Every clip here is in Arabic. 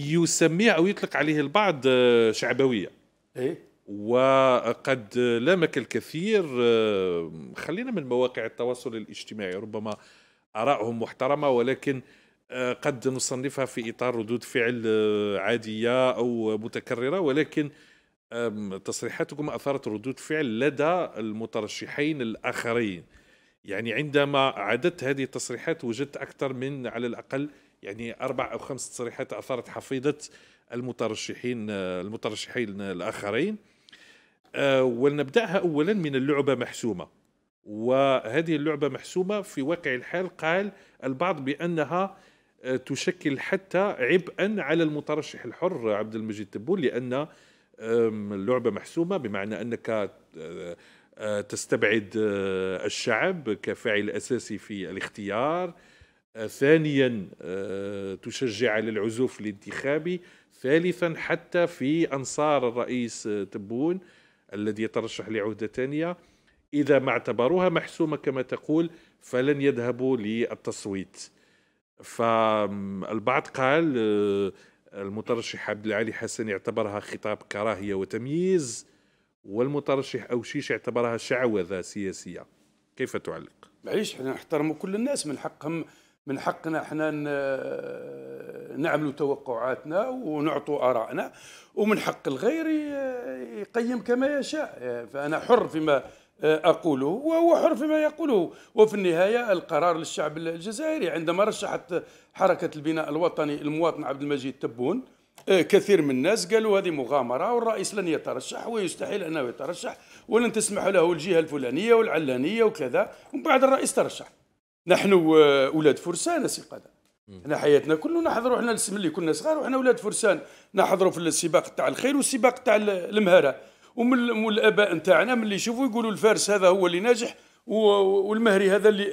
يسميه أو يطلق عليه البعض آه، شعبوية إيه؟ وقد لامك الكثير آه، خلينا من مواقع التواصل الاجتماعي ربما آرائهم محترمة ولكن آه، قد نصنفها في إطار ردود فعل عادية أو متكررة ولكن تصريحاتكم أثارت ردود فعل لدى المترشحين الآخرين يعني عندما عددت هذه التصريحات وجدت أكثر من على الأقل يعني اربع او خمس تصريحات اثارت حفيظه المترشحين المترشحين الاخرين آه، ولنبداها اولا من اللعبه محسومه وهذه اللعبه محسومه في واقع الحال قال البعض بانها آه، تشكل حتى عبئا على المترشح الحر عبد المجيد تبون لان اللعبه محسومه بمعنى انك آه، تستبعد الشعب كفاعل اساسي في الاختيار آه، ثانيا آه، تشجع على العزوف الانتخابي ثالثا حتى في أنصار الرئيس آه، تبون الذي يترشح لعهدة ثانية إذا ما اعتبروها محسومة كما تقول فلن يذهبوا للتصويت فالبعض قال المترشح عبد العالي حسن اعتبرها خطاب كراهية وتمييز والمترشح أوشيش اعتبرها شعوذة سياسية كيف تعلق؟ معليش احنا نحترموا كل الناس من حقهم من حقنا احنا نعملوا توقعاتنا ونعطوا ارائنا ومن حق الغير يقيم كما يشاء فانا حر فيما اقوله وهو حر فيما يقوله وفي النهايه القرار للشعب الجزائري عندما رشحت حركه البناء الوطني المواطن عبد المجيد تبون كثير من الناس قالوا هذه مغامرة والرئيس لن يترشح ويستحيل أنه يترشح ولن تسمح له الجهة الفلانية والعلانية وكذا ومن بعد الرئيس ترشح نحن اولاد فرسان سي قادة احنا حياتنا كله نحضروا احنا اللي كنا صغار وحنا اولاد فرسان نحضروا في السباق تاع الخير والسباق تاع المهاره ومن الاباء نتاعنا ملي يشوفوا يقولوا الفارس هذا هو اللي ناجح والمهري هذا اللي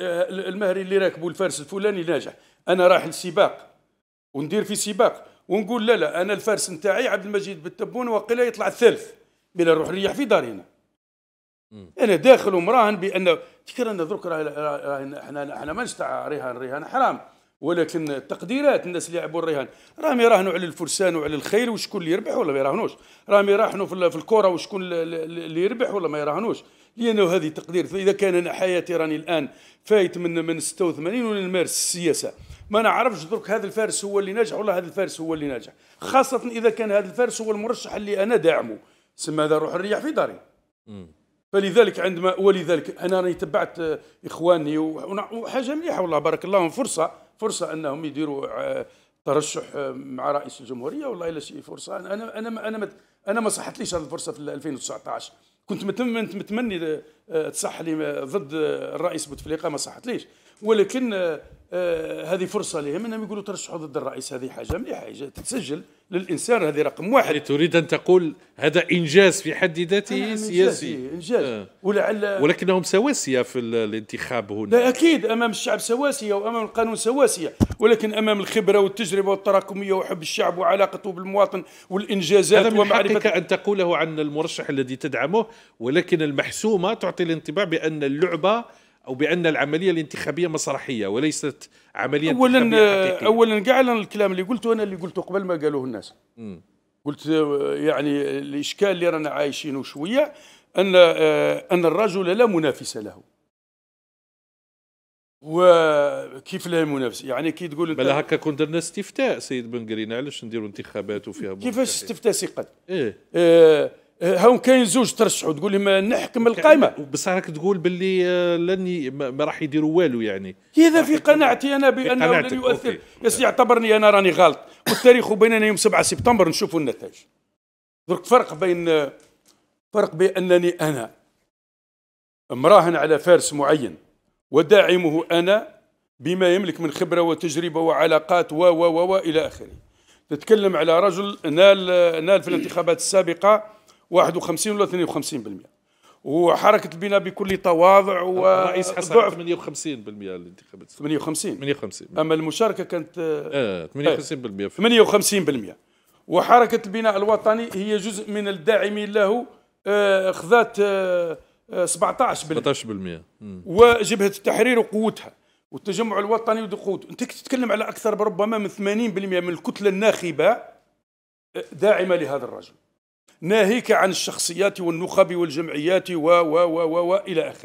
المهري اللي راكبوا الفارس الفلاني ناجح انا رايح للسباق وندير في سباق ونقول لا لا انا الفارس نتاعي عبد المجيد بالتبون وقيله يطلع الثالث بلا نروح نريح في دارنا انا داخل ومراهن بان تكرر انا درك احنا احنا ما نشتع رهان رهان حرام ولكن التقديرات الناس اللي يلعبوا الرهان راهم يراهنوا على الفرسان وعلى الخيل وشكون اللي يربح ولا ما يراهنوش راهم يراهنوا في الكره وشكون اللي يربح ولا ما يراهنوش لانه هذه تقدير اذا كان انا حياتي راني الان فايت من من 86 وانا نمارس السياسه ما نعرفش درك هذا الفارس هو اللي ناجح ولا هذا الفارس هو اللي ناجح خاصه اذا كان هذا الفارس هو المرشح اللي انا داعمه سما هذا روح الرياح في داري فلذلك عندما ولذلك انا راني تبعت آه، اخواني وحاجه مليحه والله بارك الله فرصه فرصه انهم يديروا آه، ترشح آه، مع رئيس الجمهوريه والله الا شيء فرصه انا انا انا انا ما, أنا ما صحتليش هذه الفرصه في 2019 كنت متمني تصح لي ضد الرئيس بوتفليقه ما صحتليش ولكن آه، آه، هذه فرصه لهم انهم يقولوا ترشحوا ضد الرئيس هذه حاجه مليحه تتسجل للانسان هذه رقم واحد تريد ان تقول هذا انجاز في حد ذاته نعم، سياسي إيه، انجاز آه. ولعل ولكنهم سواسيه في الانتخاب هنا لا اكيد امام الشعب سواسيه وامام القانون سواسيه ولكن امام الخبره والتجربه والتراكميه وحب الشعب وعلاقته بالمواطن والانجازات هذا من حقك ان تقوله عن المرشح الذي تدعمه ولكن المحسومه تعطي الانطباع بان اللعبه او بان العمليه الانتخابيه مسرحيه وليست عمليه اولا اولا كاع الكلام اللي قلته انا اللي قلته قبل ما قالوه الناس م. قلت آه، يعني الاشكال اللي رانا عايشينه شويه ان آه، ان الرجل لا منافس له وكيف لا منافس يعني كي تقول بلا هكا كون درنا استفتاء سيد بن قرينا علاش نديروا انتخابات وفيها كيفاش استفتاء سي قد؟ ايه, إيه هاهم كاين زوج ترشحوا تقول لهم نحكم القائمه بصح راك تقول باللي آه، لن ما راح يديروا والو يعني اذا في قناعتي انا بانه لن يؤثر يس يعتبرني انا راني غلط والتاريخ بيننا يوم 7 سبتمبر نشوفوا النتائج درك فرق بين آه، فرق بانني انا مراهن على فارس معين وداعمه انا بما يملك من خبره وتجربه وعلاقات و و و الى اخره تتكلم على رجل نال آه، نال في الانتخابات السابقه 51 ولا 52% وحركه البناء بكل تواضع و رئيس حسن ضعف 58% الانتخابات 58 58 اما المشاركه كانت اه 58% 58% آه، وحركه البناء الوطني هي جزء من الداعمين له آه، خذات 17% آه، 17% وجبهه التحرير وقوتها والتجمع الوطني وقوته انت تتكلم على اكثر ربما من 80% من الكتله الناخبه داعمه لهذا الرجل ناهيك عن الشخصيات والنخب والجمعيات و و و و إلى آخره